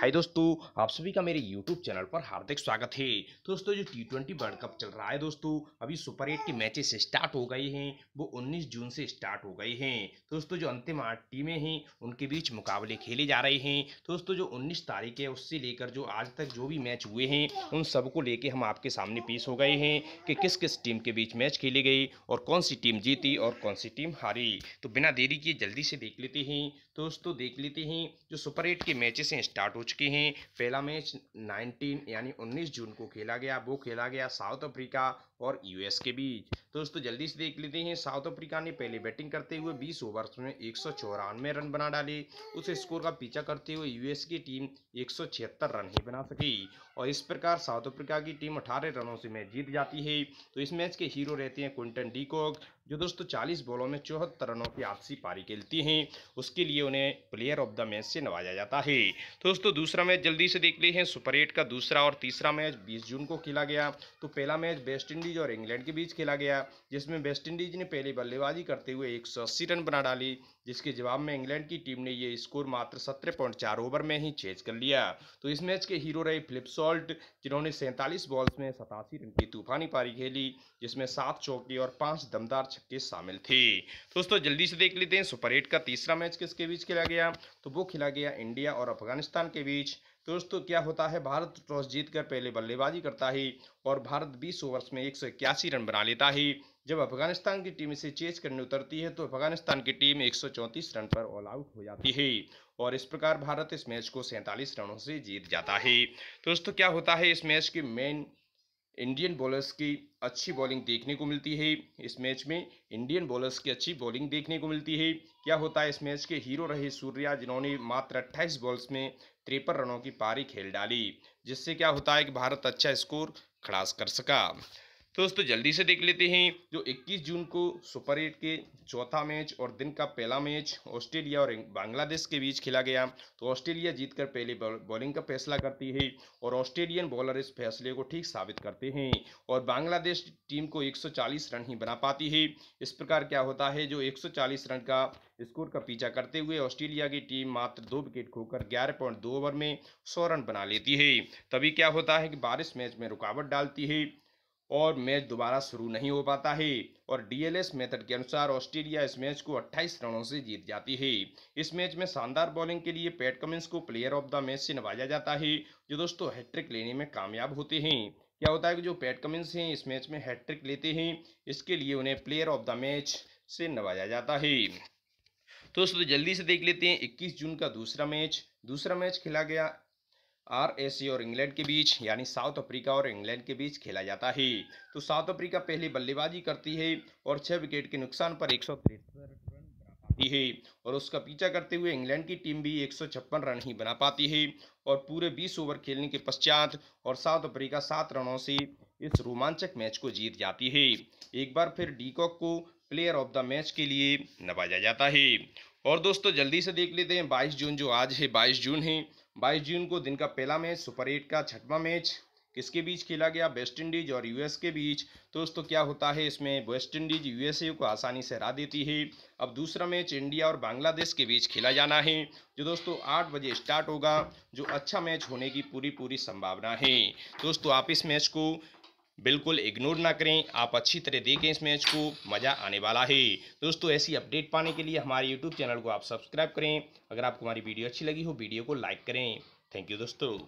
हाय दोस्तों आप सभी का मेरे YouTube चैनल पर हार्दिक स्वागत है तो दोस्तों जो टी ट्वेंटी वर्ल्ड कप चल रहा है दोस्तों अभी सुपर एट के मैचेस स्टार्ट हो गए हैं वो 19 जून से स्टार्ट हो गए हैं तो दोस्तों जो अंतिम आठ टीमें हैं उनके बीच मुकाबले खेले जा रहे हैं तो दोस्तों जो 19 तारीख है उससे लेकर जो आज तक जो भी मैच हुए हैं उन सबको लेके हम आपके सामने पेश हो गए हैं कि किस किस टीम के बीच मैच खेली गई और कौन सी टीम जीती और कौन सी टीम हारी तो बिना देरी किए जल्दी से देख लेते हैं दोस्तों देख लेते हैं जो सुपर एट के मैचेस हैं स्टार्ट हो चुकी हैं पहला मैच 19 यानी 19 जून को खेला गया वो खेला गया साउथ अफ्रीका और यूएस के बीच दोस्तों जल्दी से देख लेते हैं साउथ अफ्रीका ने पहले बैटिंग करते हुए 20 ओवर में एक रन बना डाले उस स्कोर का पीछा करते हुए यूएस की टीम एक रन ही बना सकी और इस प्रकार साउथ अफ्रीका की टीम अठारह रनों से मैच जीत जाती है तो इस मैच के हीरो रहते हैं क्विंटन डीकॉक जो दोस्तों चालीस बॉलों में चौहत्तर रनों की आपसी पारी खेलती हैं उसके लिए उन्हें प्लेयर ऑफ द मैच से नवाजा जाता है तो दोस्तों दूसरा मैच जल्दी से देख ले हैं सुपर एट का दूसरा और तीसरा मैच 20 जून को खेला गया तो पहला मैच वेस्ट इंडीज इंडीज और इंग्लैंड के बीच खेला गया जिसमें वेस्ट इंडीज ने पहले बल्लेबाजी करते हुए एक रन बना डाली जिसके जवाब में इंग्लैंड की टीम ने ये स्कोर मात्र सत्रह पॉइंट चार ओवर में ही चेज कर लिया तो इस मैच के हीरो रहे फिलिप सॉल्ट जिन्होंने सैंतालीस बॉल्स में सतासी रन की तूफानी पारी खेली जिसमें सात चौके और पांच दमदार छक्के शामिल थे दोस्तों जल्दी से देख लेते हैं सुपर एट का तीसरा मैच किसके बीच खेला गया तो वो खेला गया इंडिया और अफगानिस्तान के बीच दोस्तों तो क्या होता है भारत टॉस जीतकर पहले बल्लेबाजी करता है और भारत 20 ओवर्स में एक रन बना लेता है जब अफगानिस्तान की टीम इसे चेज करने उतरती है तो अफगानिस्तान की टीम एक रन पर ऑल आउट हो जाती है और इस प्रकार भारत इस मैच को सैंतालीस रनों से जीत जाता है तो दोस्तों क्या होता है इस मैच की मेन इंडियन बॉलर्स की अच्छी बॉलिंग देखने को मिलती है इस मैच में इंडियन बॉलर्स की अच्छी बॉलिंग देखने को मिलती है क्या होता है इस मैच के हीरो रहे सूर्या जिन्होंने मात्र 28 बॉल्स में तिरपन रनों की पारी खेल डाली जिससे क्या होता है कि भारत अच्छा स्कोर खड़ास कर सका तो दोस्तों जल्दी से देख लेते हैं जो 21 जून को सुपर एट के चौथा मैच और दिन का पहला मैच ऑस्ट्रेलिया और बांग्लादेश के बीच खेला गया तो ऑस्ट्रेलिया जीतकर पहले बॉलिंग का फैसला करती है और ऑस्ट्रेलियन बॉलर इस फैसले को ठीक साबित करते हैं और बांग्लादेश टीम को 140 रन ही बना पाती है इस प्रकार क्या होता है जो एक रन का स्कोर का पीछा करते हुए ऑस्ट्रेलिया की टीम मात्र दो विकेट खोकर ग्यारह पॉइंट दो ओवर में सौ रन बना लेती है तभी क्या होता है कि बारिश मैच में रुकावट डालती है और मैच दोबारा शुरू नहीं हो पाता है और डीएलएस मेथड के अनुसार ऑस्ट्रेलिया इस मैच को 28 रनों से जीत जाती है इस मैच में शानदार बॉलिंग के लिए पैट कमिंस को प्लेयर ऑफ द मैच से नवाजा जाता है जो दोस्तों हैट्रिक लेने में कामयाब होते हैं क्या होता है कि जो पैट कमिंस हैं इस मैच में हैट्रिक लेते हैं इसके लिए उन्हें प्लेयर ऑफ द मैच से नवाजा जाता है तो दोस्तों जल्दी से देख लेते हैं 21 जून का दूसरा मैच दूसरा मैच खेला गया सी और इंग्लैंड के बीच यानी साउथ अफ्रीका और इंग्लैंड के बीच खेला जाता है तो साउथ अफ्रीका पहले बल्लेबाजी करती है और छः विकेट के नुकसान पर एक रन पाती है और उसका पीछा करते हुए इंग्लैंड की टीम भी एक रन ही बना पाती है और पूरे 20 ओवर खेलने के पश्चात और साउथ अफ्रीका सात रनों से इस रोमांचक मैच को जीत जाती है एक बार फिर डीकॉक को प्लेयर ऑफ द मैच के लिए नवाजा जाता है और दोस्तों जल्दी से देख लेते हैं 22 जून जो आज है 22 जून है बाईस जून को दिन का पहला मैच सुपर एट का छठवां मैच किसके बीच खेला गया वेस्ट इंडीज और यूएस के बीच तो दोस्तों क्या होता है इसमें वेस्ट इंडीज यूएसए को आसानी से हरा देती है अब दूसरा मैच इंडिया और बांग्लादेश के बीच खेला जाना है जो दोस्तों आठ बजे स्टार्ट होगा जो अच्छा मैच होने की पूरी पूरी संभावना है दोस्तों आप इस मैच को बिल्कुल इग्नोर ना करें आप अच्छी तरह देखें इस मैच को मज़ा आने वाला है दोस्तों ऐसी अपडेट पाने के लिए हमारे यूट्यूब चैनल को आप सब्सक्राइब करें अगर आपको हमारी वीडियो अच्छी लगी हो वीडियो को लाइक करें थैंक यू दोस्तों